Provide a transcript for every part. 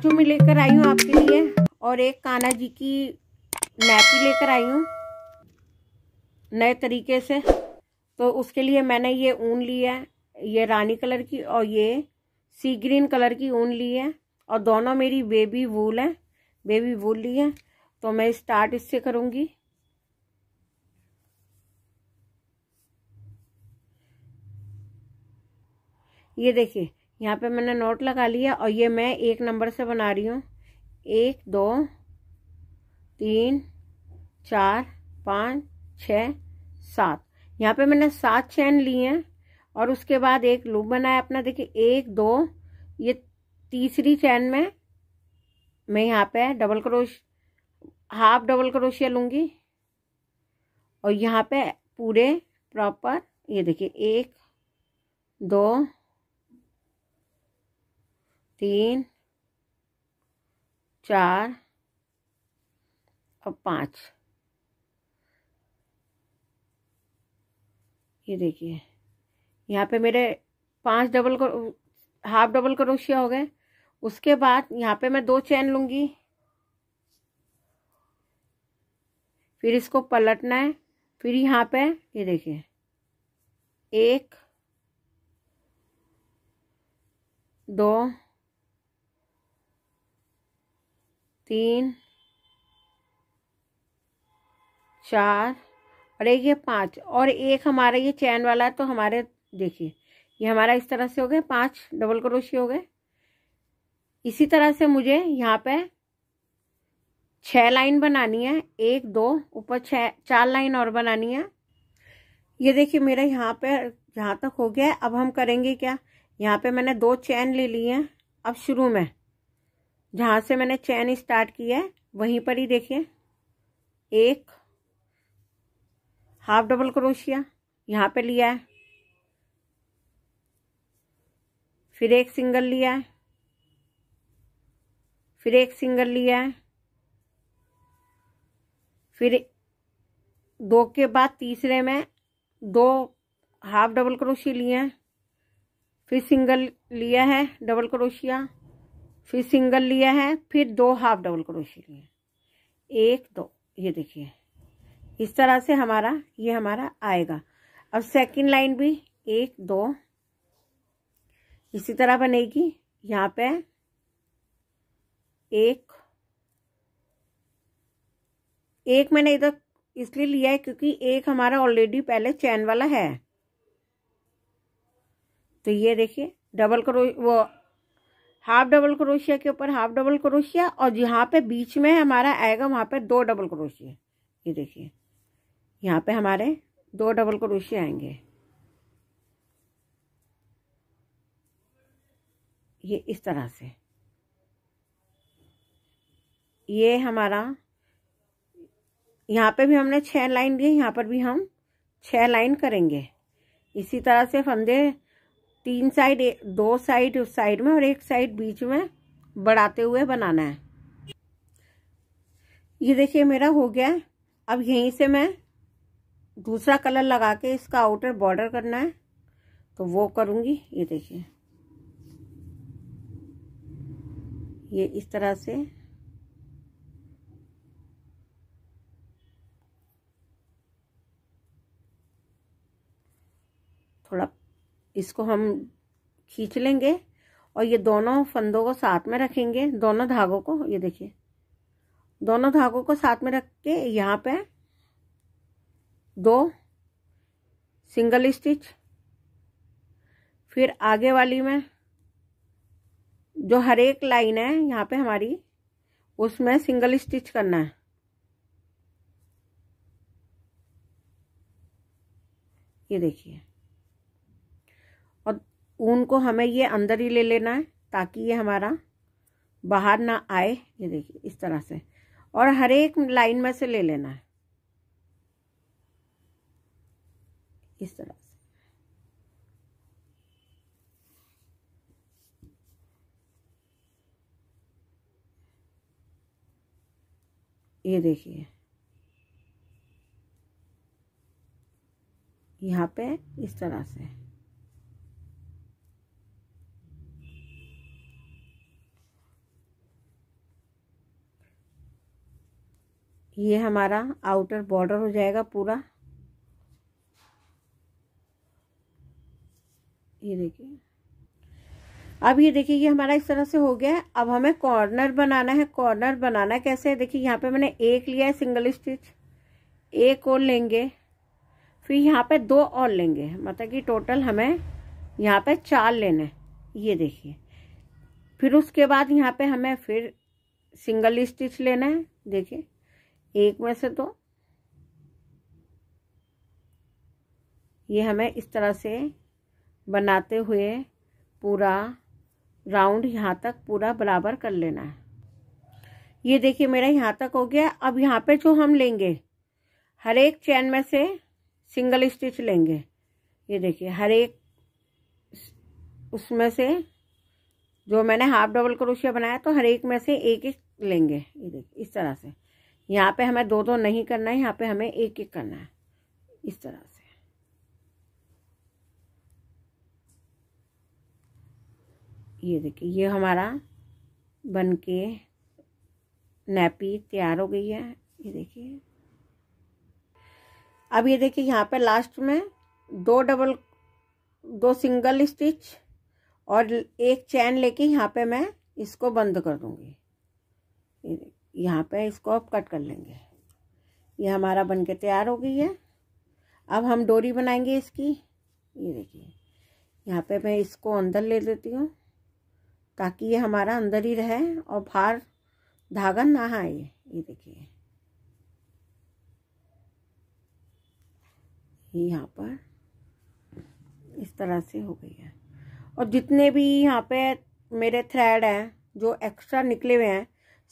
palazzo में लेकर आई हूँ आपके लिए और एक काना जी की नैपी लेकर आई हूँ नए तरीके से तो उसके लिए मैंने ये ऊन लिया है ये रानी कलर की और ये सी ग्रीन कलर की ऊन ली है और दोनों मेरी बेबी वूल है बेबी वूल ली है तो मैं स्टार्ट इससे करूँगी ये देखिए यहाँ पे मैंने नोट लगा लिया और ये मैं एक नंबर से बना रही हूँ एक दो तीन चार पाँच छ सात यहाँ पे मैंने सात चैन ली हैं और उसके बाद एक लूप बनाया अपना देखिए एक दो ये तीसरी चैन में मैं यहाँ पे डबल क्रोश हाफ डबल क्रोशिया लूँगी और यहाँ पे पूरे प्रॉपर ये देखिए एक दो तीन चार और पाँच ये देखिए यहाँ पे मेरे पांच डबल हाफ डबल क्रोशिया हो गए उसके बाद यहाँ पे मैं दो चैन लूँगी फिर इसको पलटना है फिर यहाँ पे ये देखिए एक दो तीन चार और एक ये पाँच और एक हमारा ये चैन वाला है तो हमारे देखिए ये हमारा इस तरह से हो गए पाँच डबल क्रोशी हो गए इसी तरह से मुझे यहाँ पे छह लाइन बनानी है एक दो ऊपर छह चार लाइन और बनानी है ये देखिए मेरा यहाँ पे यहाँ तक हो गया अब हम करेंगे क्या यहाँ पे मैंने दो चैन ले ली है अब शुरू में जहाँ से मैंने चैन स्टार्ट किया है वहीं पर ही देखिए एक हाफ डबल क्रोशिया यहाँ पे लिया है फिर एक सिंगल लिया है फिर एक सिंगल लिया है फिर दो के बाद तीसरे में दो हाफ डबल क्रोशिया लिए हैं फिर सिंगल लिया है डबल क्रोशिया फिर सिंगल लिया है फिर दो हाफ डबल क्रोशिया लिए एक दो ये देखिए इस तरह से हमारा ये हमारा आएगा अब सेकंड लाइन भी एक दो इसी तरह बनेगी यहाँ पे एक एक मैंने इधर इसलिए लिया है क्योंकि एक हमारा ऑलरेडी पहले चैन वाला है तो ये देखिए डबल करो वो हाफ डबल क्रोशिया के ऊपर हाफ डबल क्रोशिया और यहाँ पे बीच में हमारा आएगा वहाँ पे दो डबल क्रोशिया ये देखिए यहाँ पे हमारे दो डबल क्रोशिया आएंगे ये इस तरह से ये हमारा यहाँ पे भी हमने छह लाइन दी यहाँ पर भी हम छह लाइन करेंगे इसी तरह से फंदे तीन साइड दो साइड उस साइड में और एक साइड बीच में बढ़ाते हुए बनाना है ये देखिए मेरा हो गया है अब यहीं से मैं दूसरा कलर लगा के इसका आउटर बॉर्डर करना है तो वो करूँगी ये देखिए ये इस तरह से इसको हम खींच लेंगे और ये दोनों फंदों को साथ में रखेंगे दोनों धागों को ये देखिए दोनों धागों को साथ में रख के यहाँ पे दो सिंगल स्टिच फिर आगे वाली में जो हर एक लाइन है यहाँ पे हमारी उसमें सिंगल स्टिच करना है ये देखिए ऊन को हमें ये अंदर ही ले लेना है ताकि ये हमारा बाहर ना आए ये देखिए इस तरह से और हर एक लाइन में से ले लेना है इस तरह से ये देखिए यहाँ पे इस तरह से ये हमारा आउटर बॉर्डर हो जाएगा पूरा ये देखिए अब ये देखिए ये हमारा इस तरह से हो गया है अब हमें कॉर्नर बनाना है कॉर्नर बनाना कैसे है देखिए यहाँ पे मैंने एक लिया है सिंगल स्टिच एक और लेंगे फिर यहाँ पे दो और लेंगे मतलब कि टोटल हमें यहाँ पे चार लेना है ये देखिए फिर उसके बाद यहाँ पे हमें फिर सिंगल स्टिच लेना है देखिए एक में से तो ये हमें इस तरह से बनाते हुए पूरा राउंड यहाँ तक पूरा बराबर कर लेना है ये देखिए मेरा यहाँ तक हो गया अब यहाँ पे जो हम लेंगे हर एक चैन में से सिंगल स्टिच लेंगे ये देखिए हर एक उसमें से जो मैंने हाफ डबल क्रोशिया बनाया तो हर एक में से एक एक लेंगे ये देखिए इस तरह से यहाँ पे हमें दो दो नहीं करना है यहाँ पे हमें एक एक करना है इस तरह से ये देखिए ये हमारा बन के नैपी तैयार हो गई है ये देखिए अब ये देखिए यहाँ पे लास्ट में दो डबल दो सिंगल स्टिच और एक चैन लेके यहाँ पे मैं इसको बंद कर दूंगी ये देखिए यहाँ पे इसको अब कट कर लेंगे ये हमारा बन के तैयार हो गई है अब हम डोरी बनाएंगे इसकी ये देखिए यहाँ पे मैं इसको अंदर ले लेती हूँ ताकि ये हमारा अंदर ही रहे और बाहर धागा ना आए ये देखिए यहाँ पर इस तरह से हो गई है और जितने भी यहाँ पे मेरे थ्रेड हैं जो एक्स्ट्रा निकले हुए हैं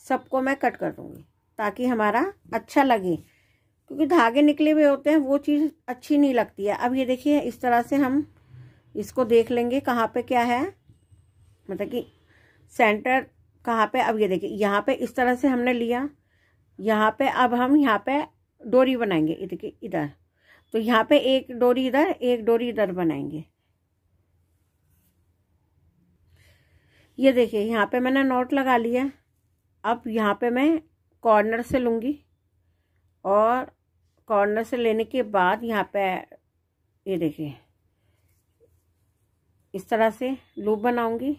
सबको मैं कट कर दूंगी ताकि हमारा अच्छा लगे क्योंकि धागे निकले हुए होते हैं वो चीज़ अच्छी नहीं लगती है अब ये देखिए इस तरह से हम इसको देख लेंगे कहाँ पे क्या है मतलब कि सेंटर कहाँ पे अब ये देखिए यहाँ पे इस तरह से हमने लिया यहाँ पे अब हम यहाँ पे डोरी बनाएंगे देखिए इधर तो यहाँ पे एक डोरी इधर एक डोरी इधर बनाएंगे ये देखिए यहाँ पे मैंने नोट लगा लिया अब यहाँ पे मैं कॉर्नर से लूँगी और कॉर्नर से लेने के बाद यहाँ पे ये देखिए इस तरह से लूप बनाऊँगी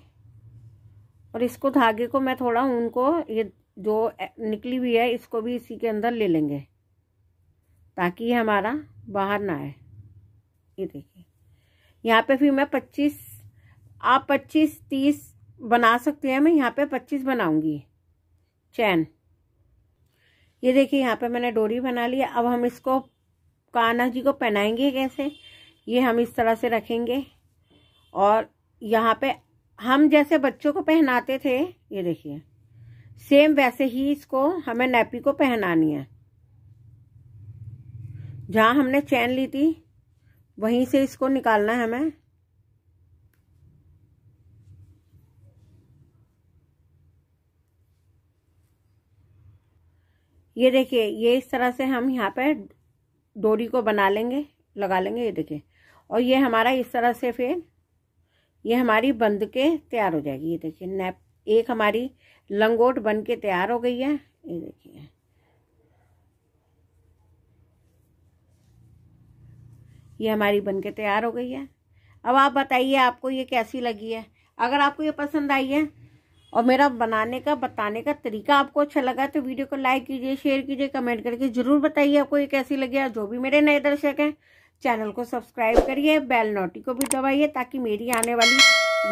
और इसको धागे को मैं थोड़ा उनको ये जो निकली हुई है इसको भी इसी के अंदर ले लेंगे ताकि ये हमारा बाहर ना आए ये देखिए यहाँ पे फिर मैं पच्चीस आप पच्चीस तीस बना सकते हैं मैं यहाँ पे पच्चीस बनाऊंगी चैन ये देखिए यहाँ पे मैंने डोरी बना लिया अब हम इसको कान्हा जी को पहनाएंगे कैसे ये हम इस तरह से रखेंगे और यहाँ पे हम जैसे बच्चों को पहनाते थे ये देखिए सेम वैसे ही इसको हमें नैपी को पहनानी है जहाँ हमने चैन ली थी वहीं से इसको निकालना है हमें ये देखिए ये इस तरह से हम यहाँ पे डोरी को बना लेंगे लगा लेंगे ये देखिए और ये हमारा इस तरह से फिर ये हमारी बंद के तैयार हो जाएगी ये देखिए नेप एक हमारी लंगोट बन के तैयार हो गई है ये देखिए ये हमारी बन के तैयार हो गई है अब आप बताइए आपको ये कैसी लगी है अगर आपको ये पसंद आई है और मेरा बनाने का बताने का तरीका आपको अच्छा लगा तो वीडियो को लाइक कीजिए शेयर कीजिए कमेंट करके जरूर बताइए आपको ये कैसी लगी और जो भी मेरे नए दर्शक हैं चैनल को सब्सक्राइब करिए बेल नोटी को भी दबाइए ताकि मेरी आने वाली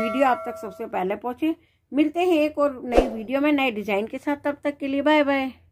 वीडियो आप तक सबसे पहले पहुँचे मिलते हैं एक और नई वीडियो में नए डिजाइन के साथ तब तक के लिए बाय बाय